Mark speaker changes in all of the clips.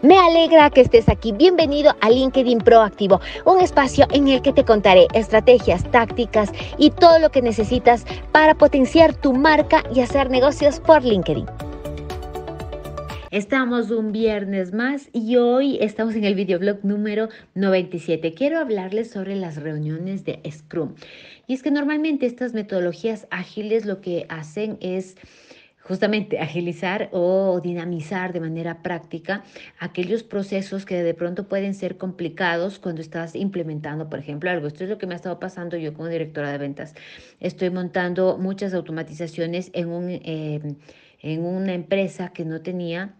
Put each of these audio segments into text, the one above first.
Speaker 1: Me alegra que estés aquí. Bienvenido a LinkedIn Proactivo, un espacio en el que te contaré estrategias, tácticas y todo lo que necesitas para potenciar tu marca y hacer negocios por LinkedIn. Estamos un viernes más y hoy estamos en el videoblog número 97. Quiero hablarles sobre las reuniones de Scrum. Y es que normalmente estas metodologías ágiles lo que hacen es justamente agilizar o dinamizar de manera práctica aquellos procesos que de pronto pueden ser complicados cuando estás implementando, por ejemplo, algo. Esto es lo que me ha estado pasando yo como directora de ventas. Estoy montando muchas automatizaciones en, un, eh, en una empresa que no tenía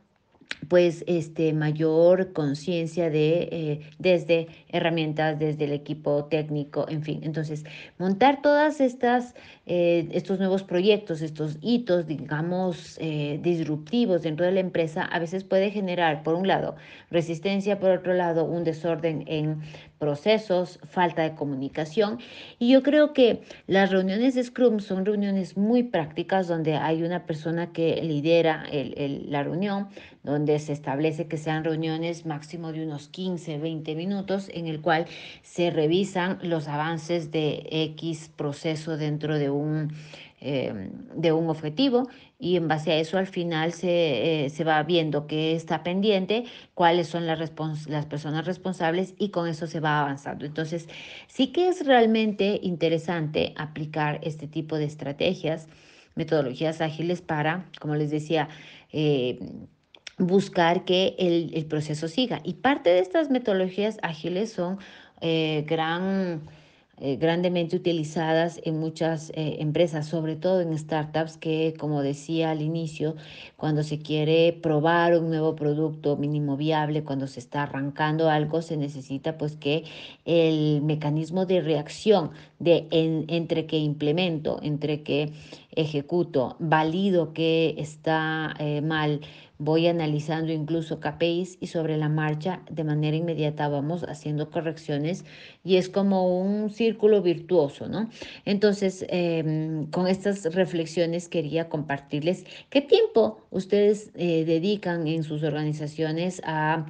Speaker 1: pues este mayor conciencia de eh, desde herramientas desde el equipo técnico en fin entonces montar todas estas eh, estos nuevos proyectos estos hitos digamos eh, disruptivos dentro de la empresa a veces puede generar por un lado resistencia por otro lado un desorden en procesos, falta de comunicación. Y yo creo que las reuniones de Scrum son reuniones muy prácticas donde hay una persona que lidera la reunión, donde se establece que sean reuniones máximo de unos 15, 20 minutos, en el cual se revisan los avances de X proceso dentro de un Em, de un objetivo y en base a eso al final se, eh, va viendo qué está pendiente, cuáles son las, las personas responsables y con eso se va avanzando. Entonces, sí que es realmente interesante aplicar este tipo de estrategias, metodologías ágiles para, como les decía, em, buscar que el, el, proceso siga. Y parte de estas metodologías ágiles son eh, gran eh, grandemente utilizadas en muchas eh, empresas, sobre todo en startups que, como decía al inicio, cuando se quiere probar un nuevo producto mínimo viable, cuando se está arrancando algo, se necesita pues que el mecanismo de reacción de entre que implemento, entre que ejecuto, valido que está eh, mal, voy analizando incluso KPIs y sobre la marcha de manera inmediata vamos haciendo correcciones y es como un círculo virtuoso, ¿no? Entonces, em, con estas reflexiones quería compartirles qué tiempo ustedes eh, dedican en sus organizaciones a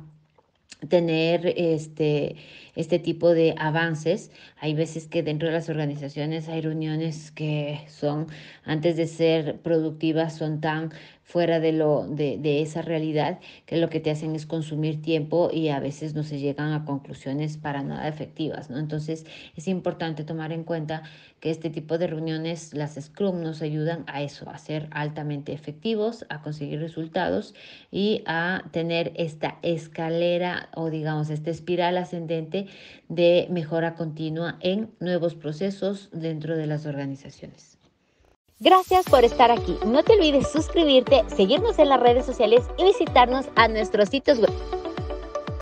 Speaker 1: tener este este tipo de avances. Hay veces que dentro de las organizaciones hay reuniones que son, antes de ser productivas, son tan fuera de, lo, de, esa realidad que lo que te hacen es consumir tiempo y a veces no se llegan a conclusiones para nada efectivas, ¿no? Entonces es importante tomar en cuenta que este tipo de reuniones, las Scrum, nos ayudan a eso, a ser altamente efectivos, a conseguir resultados y a tener esta escalera o digamos esta espiral ascendente de mejora continua en nuevos procesos dentro de las organizaciones. Gracias por estar aquí. No te olvides suscribirte, seguirnos en las redes sociales y visitarnos a nuestros sitios web.